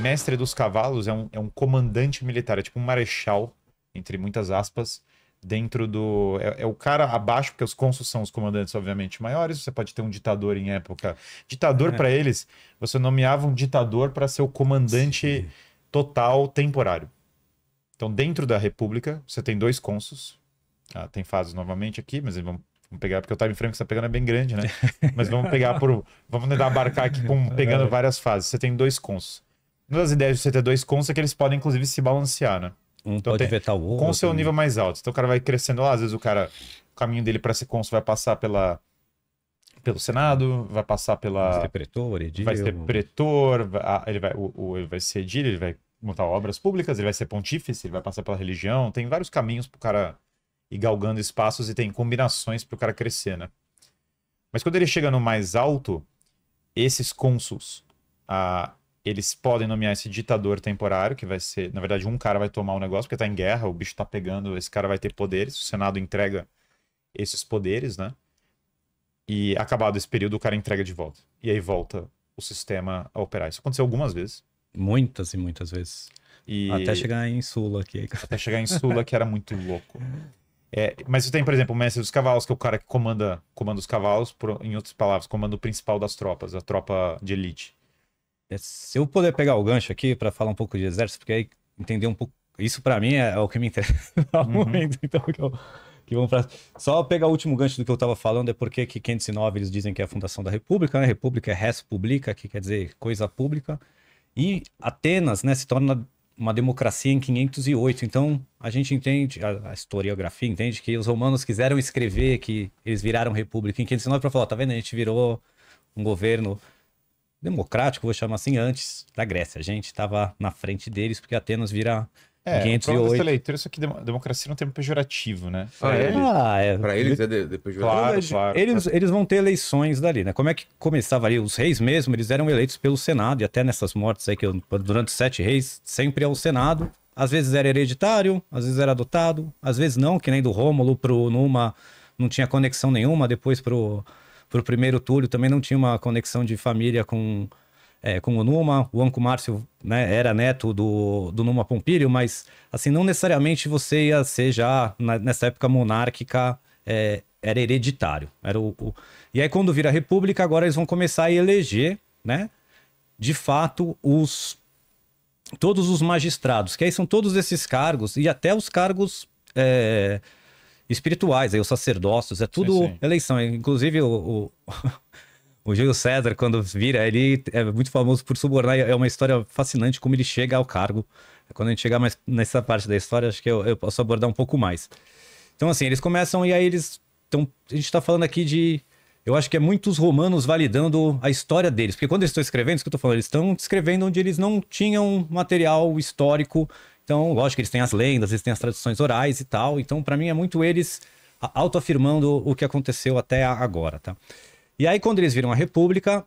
Mestre dos Cavalos é um, é um comandante militar, é tipo um marechal, entre muitas aspas, dentro do. É, é, o cara abaixo, porque os consuls são os comandantes, obviamente, maiores. Você pode ter um ditador em época. Ditador, é. para eles, você nomeava um ditador para ser o comandante Sim. total temporário. Então, dentro da República, você tem dois consuls, Ah, tem fases novamente aqui, mas vamos, vamos pegar, porque o time frame que você tá pegando é bem grande, né? mas vamos pegar por. Vamos tentar abarcar aqui com, é pegando várias fases. Você tem dois consuls nas ideias do CT2 consta que eles podem, inclusive, se balancear, né? Um então, pode tem, vetar o outro. Com seu nível né? mais alto. Então o cara vai crescendo lá, às vezes o cara. O caminho dele para ser consul vai passar pela pelo Senado, vai passar pela. Vai ser pretor, edil. Vai ser pretor, ele vai, o, o, ele vai ser edil, ele vai montar obras públicas, ele vai ser pontífice, ele vai passar pela religião. Tem vários caminhos pro cara ir galgando espaços e tem combinações pro cara crescer, né? Mas quando ele chega no mais alto, esses consuls, a, eles podem nomear esse ditador temporário, que vai ser, na verdade, um cara vai tomar o negócio, porque tá em guerra, o bicho tá pegando, esse cara vai ter poderes, o Senado entrega esses poderes, né? E acabado esse período, o cara entrega de volta. E aí volta o sistema a operar. Isso aconteceu algumas vezes. Muitas e muitas vezes. E... Até chegar em Sula aqui. Até chegar em Sula, que era muito louco. É, mas você tem, por exemplo, o mestre dos cavalos, que é o cara que comanda, comanda os cavalos, por, em outras palavras, comanda o principal das tropas, a tropa de elite. É, se eu puder pegar o gancho aqui para falar um pouco de exército, porque aí entender um pouco. Isso para mim é, é o que me interessa no uhum. momento, então que, eu, que vamos pra... Só pegar o último gancho do que eu estava falando é porque que 509 eles dizem que é a fundação da República, né? República é res publica, que quer dizer coisa pública. E Atenas, né, se torna uma democracia em 508. Então, a gente entende, a, a, historiografia entende que os romanos quiseram escrever que eles viraram república em 509 para falar, tá vendo, a gente virou um governo democrático, vou chamar assim, antes da Grécia. A gente estava na frente deles, porque Atenas vira é, 508. É, leitura, só democracia não tem um pejorativo, né? para ah, eles, é. é? ah, é. Pra eles é de, de pejorativo. Claro, claro. Eles, eles vão ter eleições dali, né? Como é que começava ali? Os reis mesmo, eles eram eleitos pelo Senado, e até nessas mortes aí, que eu, durante os sete reis, sempre é o Senado. Às vezes era hereditário, às vezes era adotado, às vezes não, que nem do Rômulo pro Numa, não tinha conexão nenhuma, depois pro para o primeiro Túlio também não tinha uma conexão de família com, é, com o Numa. O Anco Márcio né, era neto do, do Numa Pompílio, mas assim, não necessariamente você ia ser já, na, nessa época monárquica, é, era hereditário. Era o, o, E aí, quando vira república, agora eles vão começar a eleger, né? De fato, os todos os magistrados, que aí são todos esses cargos, e até os cargos. É, espirituais, aí os sacerdócios, é tudo sim, sim. eleição. Inclusive, o, o, o Júlio César, quando vira, ele é muito famoso por subornar, é uma história fascinante como ele chega ao cargo. Quando a gente chegar mais nessa parte da história, acho que eu, eu posso abordar um pouco mais. Então, assim, eles começam e aí eles. estão a gente está falando aqui de eu acho que é muitos romanos validando a história deles. Porque quando eles estão escrevendo, isso que eu estou falando, eles estão escrevendo onde eles não tinham material histórico então, lógico que eles têm as lendas, eles têm as tradições orais e tal. Então, para mim, é muito eles autoafirmando o que aconteceu até agora, tá? E aí, quando eles viram a República,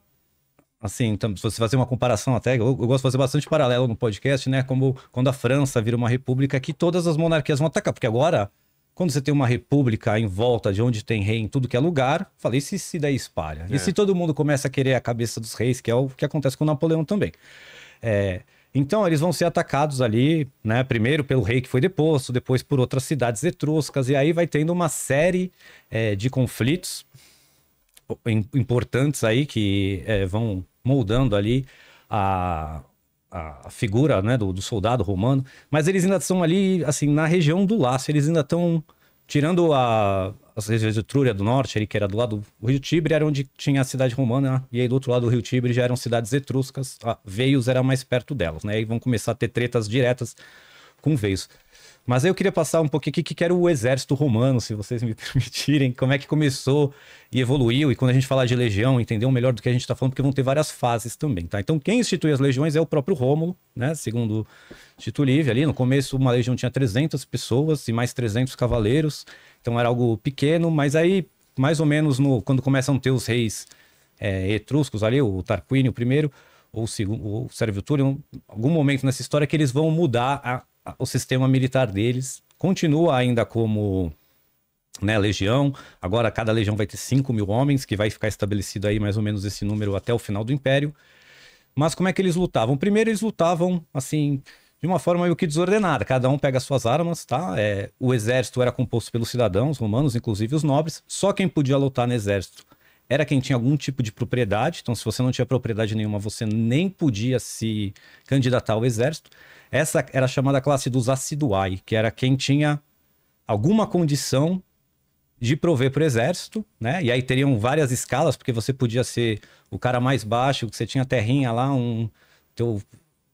assim, então, se você fazer uma comparação até, eu, eu, gosto de fazer bastante paralelo no podcast, né? Como quando a França vira uma república, que todas as monarquias vão atacar, porque agora, quando você tem uma república em volta de onde tem rei em tudo que é lugar, falei, se se daí espalha? É. E se todo mundo começa a querer a cabeça dos reis, que é o que acontece com Napoleão também. É, então eles vão ser atacados ali, né? Primeiro pelo rei que foi deposto, depois por outras cidades etruscas, e aí vai tendo uma série é, de conflitos importantes aí que é, vão moldando ali a, a figura né, do, do, soldado romano, mas eles ainda estão ali, assim, na região do laço, eles ainda estão tirando a, as regiões de Trúria do Norte, ali, que era do lado do Rio Tibre, era onde tinha a cidade romana, né? e aí do outro lado do Rio Tibre já eram cidades etruscas, a ah, Veios era mais perto delas, né? E vão começar a ter tretas diretas com Veios. Mas aí eu queria passar um pouquinho o que era o exército romano, se vocês me permitirem, como é que começou e evoluiu. E quando a gente falar de legião, entendeu melhor do que a gente está falando, porque vão ter várias fases também, tá? Então, quem institui as legiões é o próprio Rômulo, né? Segundo Tito Livre ali, no começo uma legião tinha 300 pessoas e mais 300 cavaleiros. Então era algo pequeno, mas aí, mais ou menos, no, quando começam a ter os reis é, etruscos ali, o Tarquínio I ou o, o Túlio, algum momento nessa história que eles vão mudar a, a, o sistema militar deles. Continua ainda como né, legião, agora cada legião vai ter 5 mil homens, que vai ficar estabelecido aí mais ou menos esse número até o final do Império. Mas como é que eles lutavam? Primeiro eles lutavam, assim, de uma forma meio que desordenada. Cada um pega suas armas, tá? É, o exército era composto pelos cidadãos romanos, inclusive os nobres. Só quem podia lutar no exército era quem tinha algum tipo de propriedade. Então, se você não tinha propriedade nenhuma, você nem podia se candidatar ao exército. Essa era chamada classe dos assiduai, que era quem tinha alguma condição de prover para o exército, né? E aí teriam várias escalas, porque você podia ser o cara mais baixo, que você tinha terrinha lá, um teu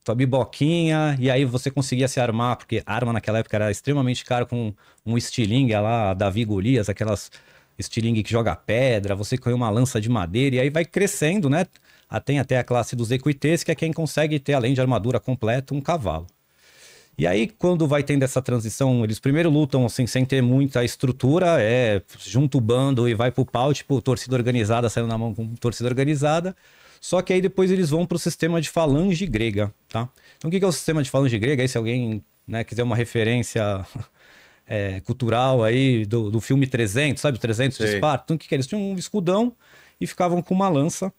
tua biboquinha, e aí você conseguia se armar, porque arma naquela época era extremamente cara com um estilingue é lá, Davi Golias, aquelas estilingue que joga pedra, você caiu uma lança de madeira, e aí vai crescendo, né? Tem até a classe dos equites, que é quem consegue ter, além de armadura completa, um cavalo. E aí, quando vai tendo essa transição, eles primeiro lutam assim, sem ter muita estrutura, é junto o bando e vai pro pau, tipo, torcida organizada saindo na mão com torcida organizada. Só que aí depois eles vão pro sistema de falange grega, tá? Então o que é o sistema de falange grega? Aí se alguém né, quiser uma referência é, cultural aí do, do filme 300, sabe? 300 Sei. de Esparta. Então o que, é? Eles tinham um escudão e ficavam com uma lança.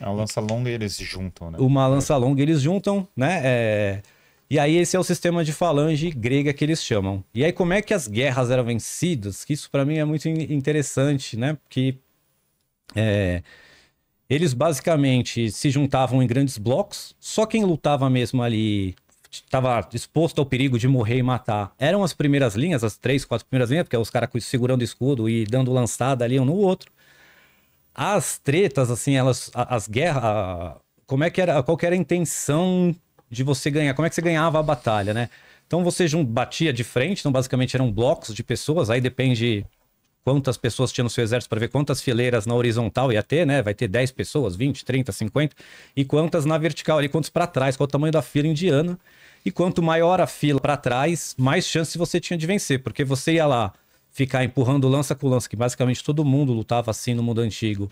É uma lança longa eles juntam, né? Uma lança longa eles juntam, né? É... E aí esse é o sistema de falange grega que eles chamam. E aí como é que as guerras eram vencidas? Que isso para mim é muito interessante, né? Porque é, eles basicamente se juntavam em grandes blocos, só quem lutava mesmo ali estava exposto ao perigo de morrer e matar. Eram as primeiras linhas, as três, quatro primeiras linhas, porque é os caras segurando escudo e dando lançada ali um no outro. As tretas, assim, elas, as guerras, como é que era, qual era a intenção de você ganhar. Como é que você ganhava a batalha, né? Então você batia de frente, então basicamente eram blocos de pessoas, aí depende quantas pessoas tinha no seu exército para ver quantas fileiras na horizontal ia ter, né? Vai ter 10 pessoas, 20, 30, 50, e quantas na vertical ali, quantos para trás, qual o tamanho da fila indiana. E quanto maior a fila para trás, mais chance você tinha de vencer, porque você ia lá ficar empurrando lança com lança, que basicamente todo mundo lutava assim no mundo antigo.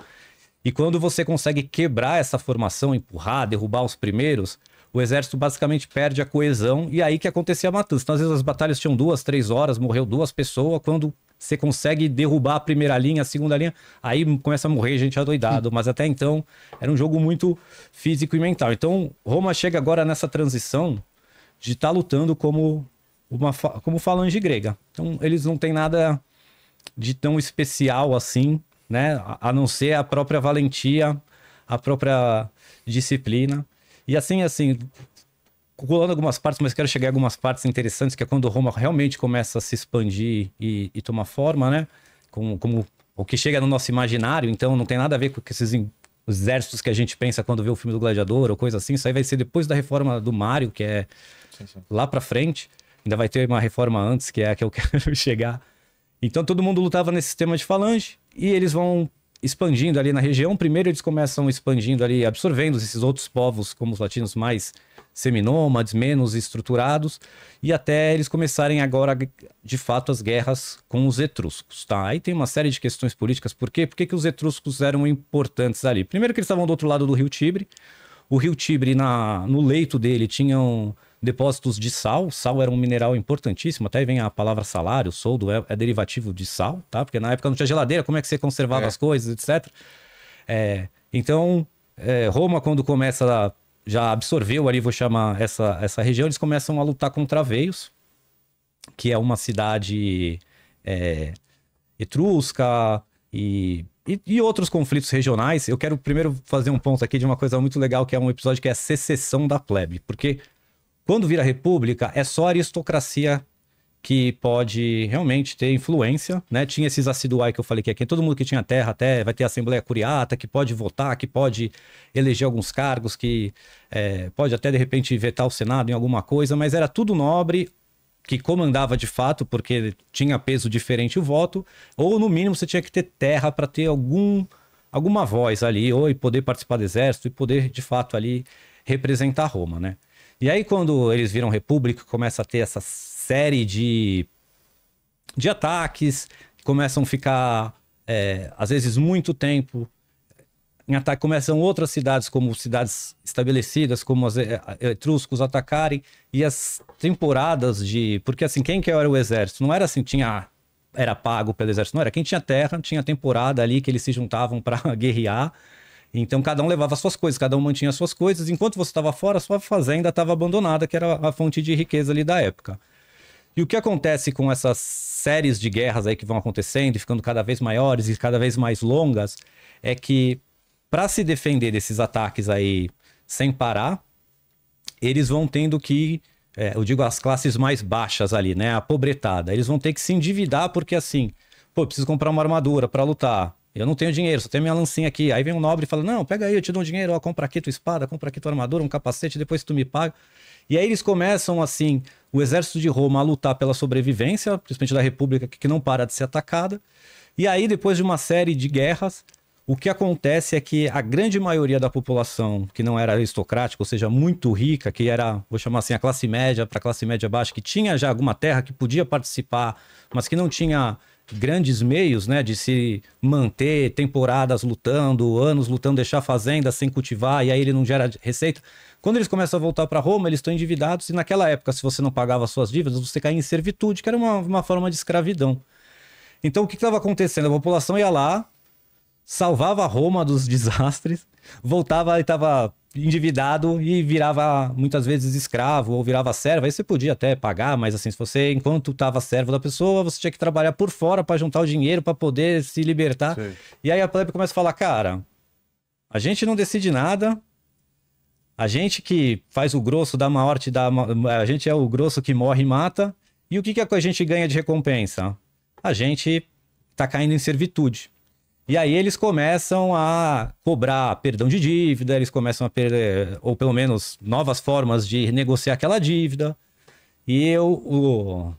E quando você consegue quebrar essa formação, empurrar, derrubar os primeiros, o exército basicamente perde a coesão e é aí que acontecia a matança. Então, às vezes as batalhas tinham duas, três horas, morreu duas pessoas, quando você consegue derrubar a primeira linha, a segunda linha, aí começa a morrer gente adoidado, mas até então era um jogo muito físico e mental. Então, Roma chega agora nessa transição de estar tá lutando como uma como falange grega. Então, eles não têm nada de tão especial assim, né? A não ser a própria valentia, a própria disciplina. E assim, assim, pulando algumas partes, mas quero chegar a algumas partes interessantes, que é quando Roma realmente começa a se expandir e, e tomar forma, né? Como, como o que chega no nosso imaginário, então não tem nada a ver com esses exércitos que a gente pensa quando vê o filme do Gladiador ou coisa assim. Isso aí vai ser depois da reforma do Mário, que é sim, sim. lá pra frente. Ainda vai ter uma reforma antes, que é a que eu quero chegar. Então todo mundo lutava nesse sistema de falange e eles vão expandindo ali na região. Primeiro eles começam expandindo ali, absorvendo esses outros povos, como os latinos mais seminômades, menos estruturados, e até eles começarem agora, de fato, as guerras com os etruscos, tá? Aí tem uma série de questões políticas. Por quê? Por que, que os etruscos eram importantes ali? Primeiro que eles estavam do outro lado do rio Tibre. O rio Tibre, na, no leito dele, tinham depósitos de sal. Sal era um mineral importantíssimo, até vem a palavra salário, soldo é, é derivativo de sal, tá? Porque na época não tinha geladeira, como é que você conservava é. as coisas, etc. É, então, é, Roma, quando começa já absorveu ali, vou chamar essa, essa região, eles começam a lutar contra Veios, que é uma cidade é, etrusca e e, e, outros conflitos regionais. Eu quero primeiro fazer um ponto aqui de uma coisa muito legal, que é um episódio que é a secessão da plebe. Porque quando vira república, é só a aristocracia que pode realmente ter influência, né? Tinha esses assiduais que eu falei que todo mundo que tinha terra até vai ter a assembleia curiata que pode votar, que pode eleger alguns cargos, que é, pode até de repente vetar o senado em alguma coisa, mas era tudo nobre que comandava de fato, porque tinha peso diferente o voto, ou no mínimo você tinha que ter terra para ter algum alguma voz ali, ou e poder participar do exército e poder de fato ali representar Roma, né? E aí, quando eles viram República, começa a ter essa série de, de ataques, começam a ficar, é, às vezes, muito tempo em ataque. Começam outras cidades, como cidades estabelecidas, como os é, etruscos, atacarem. E as temporadas de. Porque, assim, quem que era o exército? Não era assim, tinha era pago pelo exército. Não era quem tinha terra, tinha temporada ali que eles se juntavam para guerrear. Então cada um levava suas coisas, cada um mantinha suas coisas. Enquanto você estava fora, sua fazenda estava abandonada, que era a fonte de riqueza ali da época. E o que acontece com essas séries de guerras aí que vão acontecendo e ficando cada vez maiores e cada vez mais longas é que para se defender desses ataques aí sem parar, eles vão tendo que, é, eu digo as classes mais baixas ali, né, a pobretada, eles vão ter que se endividar porque assim, pô, preciso comprar uma armadura para lutar, eu não tenho dinheiro, só tenho minha lancinha aqui. Aí vem um nobre e fala: Não, pega aí, eu te dou um dinheiro, ó, compra aqui tua espada, compra aqui tua armadura, um capacete, depois tu me paga. E aí eles começam, assim, o exército de Roma a lutar pela sobrevivência, principalmente da República, que não para de ser atacada. E aí, depois de uma série de guerras, o que acontece é que a grande maioria da população que não era aristocrática, ou seja, muito rica, que era, vou chamar assim, a classe média para a classe média baixa, que tinha já alguma terra que podia participar, mas que não tinha grandes meios né, de se manter temporadas lutando, anos lutando, deixar fazenda sem cultivar, e aí ele não gera receita. Quando eles começam a voltar para Roma, eles estão endividados, e naquela época, se você não pagava suas dívidas, você caía em servitude, que era uma, uma forma de escravidão. Então, o que estava acontecendo? A população ia lá, salvava Roma dos desastres, voltava e estava endividado e virava muitas vezes escravo ou virava servo. Aí você podia até pagar, mas assim, se você, enquanto estava servo da pessoa, você tinha que trabalhar por fora para juntar o dinheiro para poder se libertar. Sim. E aí a plebe começa a falar: cara, a gente não decide nada. A gente que faz o grosso da morte, da, a gente é o grosso que morre e mata. E o que, que a gente ganha de recompensa? A gente tá caindo em servitude. E aí eles começam a cobrar perdão de dívida, eles começam a perder, ou pelo menos novas formas de negociar aquela dívida. E eu, o,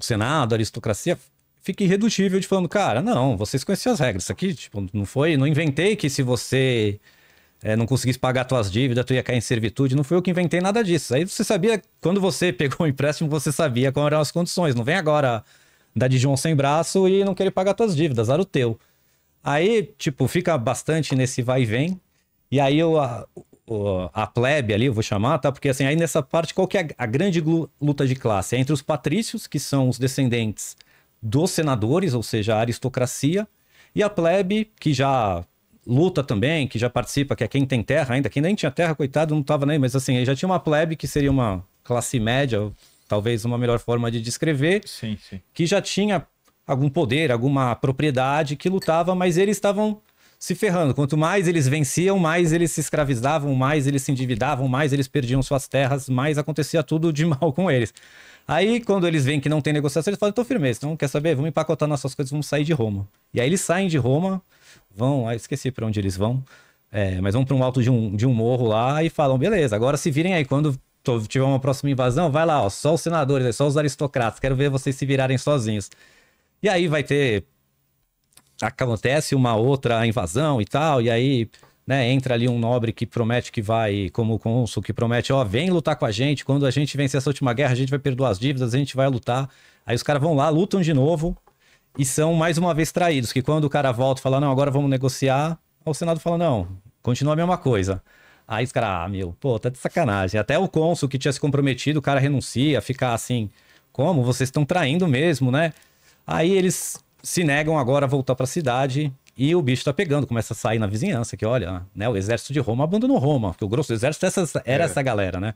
Senado, a aristocracia, fica irredutível de falando, cara, não, vocês conheciam as regras. Isso aqui, tipo, não foi, não inventei que se você é, não conseguisse pagar tuas dívidas, tu ia cair em servitude. Não foi eu que inventei nada disso. Aí você sabia, quando você pegou o empréstimo, você sabia quais eram as condições. Não vem agora dar de João sem braço e não querer pagar tuas dívidas, era o teu. Aí, tipo, fica bastante nesse vai e vem. E aí eu, a, a plebe ali, eu vou chamar, tá? Porque assim, aí nessa parte, qual que é a, grande luta de classe? É entre os patrícios, que são os descendentes dos senadores, ou seja, a aristocracia, e a plebe, que já luta também, que já participa, que é quem tem terra ainda, quem nem tinha terra, coitado, não tava nem, mas assim, aí já tinha uma plebe que seria uma classe média, talvez uma melhor forma de descrever, sim, sim. que já tinha algum poder, alguma propriedade que lutava, mas eles estavam se ferrando. Quanto mais eles venciam, mais eles se escravizavam, mais eles se endividavam, mais eles perdiam suas terras, mais acontecia tudo de mal com eles. Aí, quando eles veem que não tem negociação, eles falam: tô então, firmeza, então quer saber? Vamos empacotar nossas coisas, vamos sair de Roma. E aí eles saem de Roma, vão, ah, esqueci para onde eles vão, é, mas vão para um alto de um, de um morro lá e falam: beleza, agora se virem aí, quando tiver uma próxima invasão, vai lá, ó, só os senadores, só os aristocratas, quero ver vocês se virarem sozinhos. E aí vai ter. Acontece uma outra invasão e tal, e aí né, entra ali um nobre que promete que vai, como cônsul, que promete, ó, oh, vem lutar com a gente, quando a gente vencer essa última guerra, a gente vai perdoar as dívidas, a gente vai lutar. Aí os caras vão lá, lutam de novo e são mais uma vez traídos, que quando o cara volta e fala, não, agora vamos negociar, o Senado fala, não, continua a mesma coisa. Aí os caras, ah, meu, pô, tá de sacanagem. Até o cônsul que tinha se comprometido, o cara renuncia, fica assim, como? Vocês estão traindo mesmo, né? Aí eles se negam agora a voltar para a cidade e o bicho tá pegando, começa a sair na vizinhança, que olha, né, o exército de Roma abandonou Roma, porque o grosso do exército é essa, era é. essa galera, né?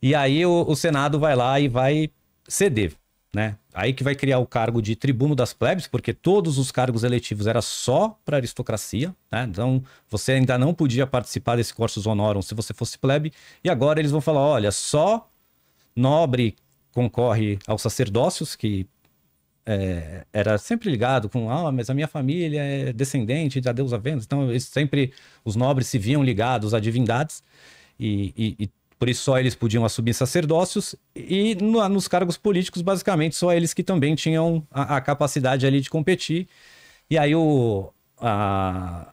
E aí o, o, Senado vai lá e vai ceder, né? Aí que vai criar o cargo de tribuno das plebes, porque todos os cargos eletivos era só para aristocracia, né? Então você ainda não podia participar desse cursus honorum se você fosse plebe, e agora eles vão falar, olha, só nobre concorre aos sacerdócios, que é, era sempre ligado com, ah, mas a minha família é descendente da deusa Vênus. Então, eles sempre, os nobres se viam ligados a divindades e, e, e por isso só eles podiam assumir sacerdócios e no, nos cargos políticos, basicamente, só eles que também tinham a, a capacidade ali de competir. E aí o, a,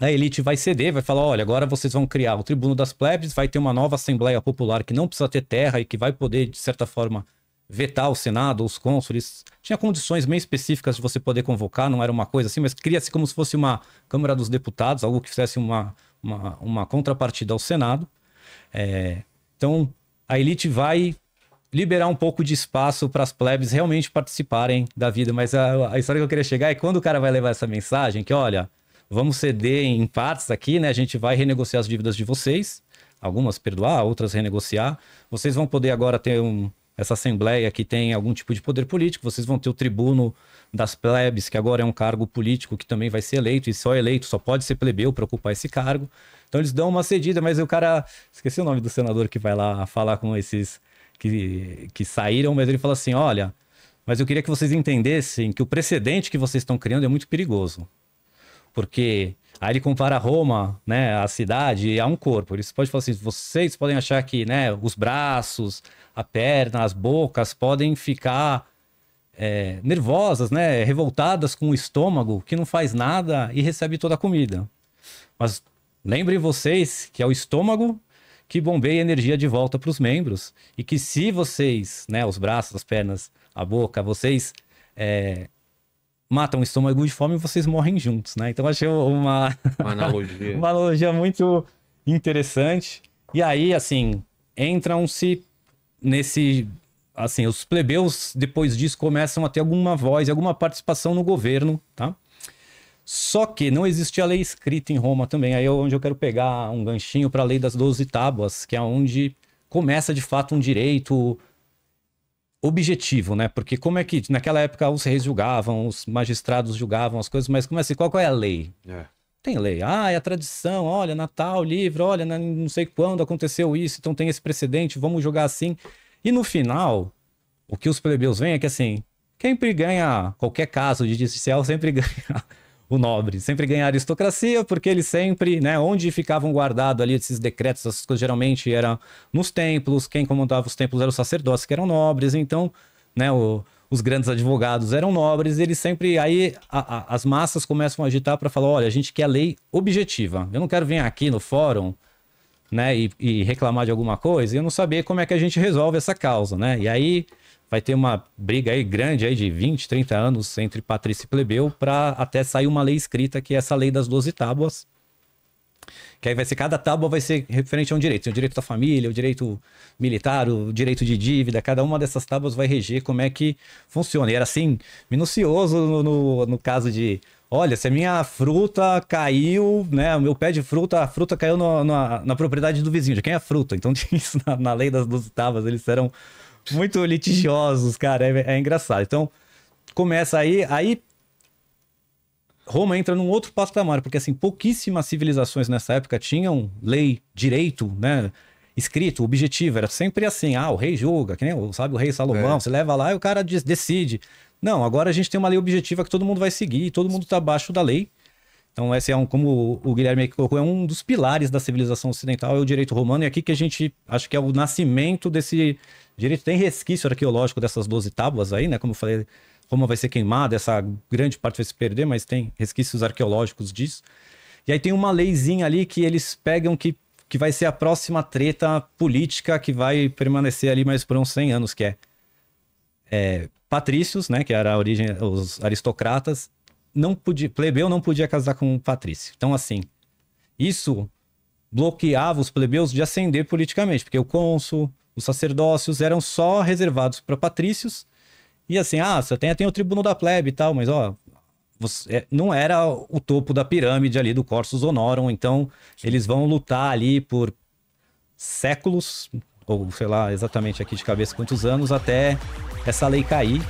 a elite vai ceder, vai falar: olha, agora vocês vão criar o Tribuno das Plebes, vai ter uma nova Assembleia Popular que não precisa ter terra e que vai poder, de certa forma, vetar o Senado, os cônsules. Tinha condições bem específicas de você poder convocar, não era uma coisa assim, mas cria-se como se fosse uma Câmara dos Deputados, algo que fizesse uma, uma, uma contrapartida ao Senado. É, então, a elite vai liberar um pouco de espaço para as plebes realmente participarem da vida. Mas a, a, história que eu queria chegar é quando o cara vai levar essa mensagem que, olha, vamos ceder em partes aqui, né? A gente vai renegociar as dívidas de vocês, algumas perdoar, outras renegociar. Vocês vão poder agora ter um, essa assembleia que tem algum tipo de poder político, vocês vão ter o tribuno das plebes, que agora é um cargo político que também vai ser eleito, e só eleito, só pode ser plebeu para ocupar esse cargo. Então eles dão uma cedida, mas o cara. Esqueci o nome do senador que vai lá falar com esses que, que saíram, mas ele fala assim: olha, mas eu queria que vocês entendessem que o precedente que vocês estão criando é muito perigoso. Porque Aí ele compara Roma, né, a cidade, a um corpo. Ele pode falar assim: vocês podem achar que, né, os braços, a perna, as bocas podem ficar é, nervosas, né, revoltadas com o estômago que não faz nada e recebe toda a comida. Mas lembrem vocês que é o estômago que bombeia energia de volta para os membros e que se vocês, né, os braços, as pernas, a boca, vocês é, matam o estômago de fome e vocês morrem juntos, né? Então achei uma, uma analogia, uma analogia muito interessante. E aí, assim, entram-se nesse. Assim, os plebeus, depois disso, começam a ter alguma voz, alguma participação no governo, tá? Só que não existia lei escrita em Roma também. Aí é onde eu quero pegar um ganchinho para a lei das 12 tábuas, que é onde começa de fato um direito objetivo, né? Porque como é que naquela época os reis julgavam, os magistrados julgavam as coisas, mas como é assim, qual é a lei? É. Tem lei. Ah, é a tradição, olha, Natal, livro, olha, não sei quando aconteceu isso, então tem esse precedente, vamos jogar assim. E no final, o que os plebeus veem é que assim, quem ganha qualquer caso de judicial sempre ganha o nobre. Sempre ganha aristocracia, porque eles sempre, né, onde ficavam guardados ali esses decretos, essas coisas, geralmente eram nos templos, quem comandava os templos eram os sacerdotes, que eram nobres, então, né, o, os grandes advogados eram nobres, eles sempre, aí a, a, as massas começam a agitar para falar, olha, a gente quer lei objetiva, eu não quero vir aqui no fórum, né, e, e reclamar de alguma coisa, e eu não saber como é que a gente resolve essa causa, né, e aí vai ter uma briga aí grande aí de 20, 30 anos entre Patrício e Plebeu para até sair uma lei escrita que é essa lei das 12 tábuas. Que aí vai ser cada tábua vai ser referente a um direito, o direito da família, o direito militar, o direito de dívida, cada uma dessas tábuas vai reger como é que funciona. E era assim, minucioso no, no, no caso de olha, se a minha fruta caiu, né? O meu pé de fruta, a fruta caiu no, na, na propriedade do vizinho, de quem é a fruta. Então tinha isso na, na lei das 12 tábuas, eles serão muito litigiosos, cara. É, é engraçado. Então, começa aí. Aí Roma entra num outro patamar, porque assim, pouquíssimas civilizações nessa época tinham lei, direito, né? Escrito, objetivo, era sempre assim, ah, o rei julga, que nem, sabe, o rei Salomão, é. você leva lá e o cara decide. Não, agora a gente tem uma lei objetiva que todo mundo vai seguir, todo mundo tá abaixo da lei. Então, esse é um, como o Guilherme colocou, é um dos pilares da civilização ocidental, é o direito romano, e aqui que a gente acho que é o nascimento desse direito. Tem resquício arqueológico dessas 12 tábuas aí, né? Como eu falei, Roma vai ser queimada, essa grande parte vai se perder, mas tem resquícios arqueológicos disso. E aí tem uma leizinha ali que eles pegam que, que vai ser a próxima treta política que vai permanecer ali mais por uns 100 anos, que é, é patrícios, né? Que era a origem, os aristocratas, não podia, plebeu não podia casar com patrício. Então, assim, isso bloqueava os plebeus de ascender politicamente, porque o cônsul, os sacerdócios eram só reservados para patrícios. E assim, ah, você tem, tem o tribuno da plebe e tal, mas ó, você, é, não era o topo da pirâmide ali do Corsus Honorum, então eles vão lutar ali por séculos, ou sei lá exatamente aqui de cabeça quantos anos, até essa lei cair.